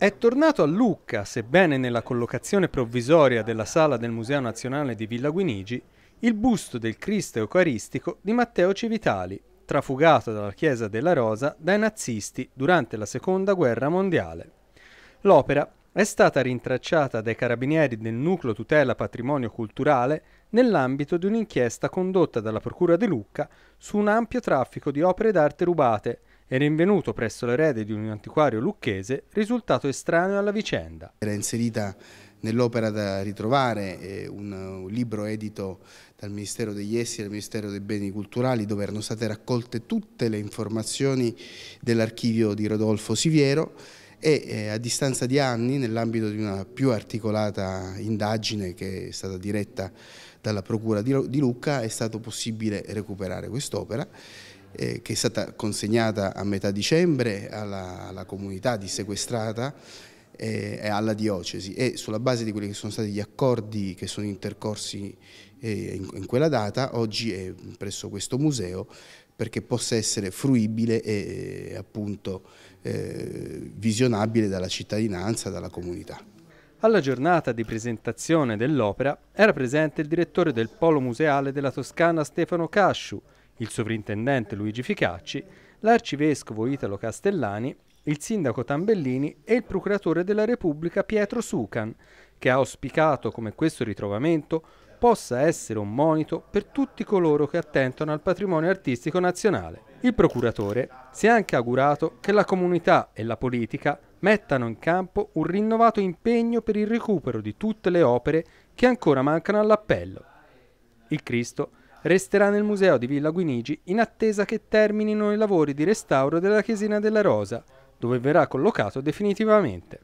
È tornato a Lucca, sebbene nella collocazione provvisoria della sala del Museo Nazionale di Villa Guinigi, il busto del Cristo Eucaristico di Matteo Civitali, trafugato dalla Chiesa della Rosa dai nazisti durante la Seconda Guerra Mondiale. L'opera è stata rintracciata dai carabinieri del Nucleo Tutela Patrimonio Culturale nell'ambito di un'inchiesta condotta dalla Procura di Lucca su un ampio traffico di opere d'arte rubate e rinvenuto presso l'erede di un antiquario lucchese risultato estraneo alla vicenda. Era inserita nell'opera da ritrovare eh, un libro edito dal Ministero degli Esteri e dal Ministero dei Beni Culturali dove erano state raccolte tutte le informazioni dell'archivio di Rodolfo Siviero e eh, a distanza di anni, nell'ambito di una più articolata indagine che è stata diretta dalla Procura di, di Lucca, è stato possibile recuperare quest'opera eh, che è stata consegnata a metà dicembre alla, alla comunità dissequestrata e alla diocesi e sulla base di quelli che sono stati gli accordi che sono intercorsi eh, in quella data, oggi è presso questo museo perché possa essere fruibile e eh, appunto eh, visionabile dalla cittadinanza, dalla comunità. Alla giornata di presentazione dell'opera era presente il direttore del Polo Museale della Toscana Stefano Casciu, il sovrintendente Luigi Ficacci, l'arcivescovo Italo Castellani il sindaco Tambellini e il procuratore della Repubblica Pietro Sucan, che ha auspicato come questo ritrovamento possa essere un monito per tutti coloro che attentano al patrimonio artistico nazionale. Il procuratore si è anche augurato che la comunità e la politica mettano in campo un rinnovato impegno per il recupero di tutte le opere che ancora mancano all'appello. Il Cristo resterà nel museo di Villa Guinigi in attesa che terminino i lavori di restauro della Chiesina della Rosa, dove verrà collocato definitivamente.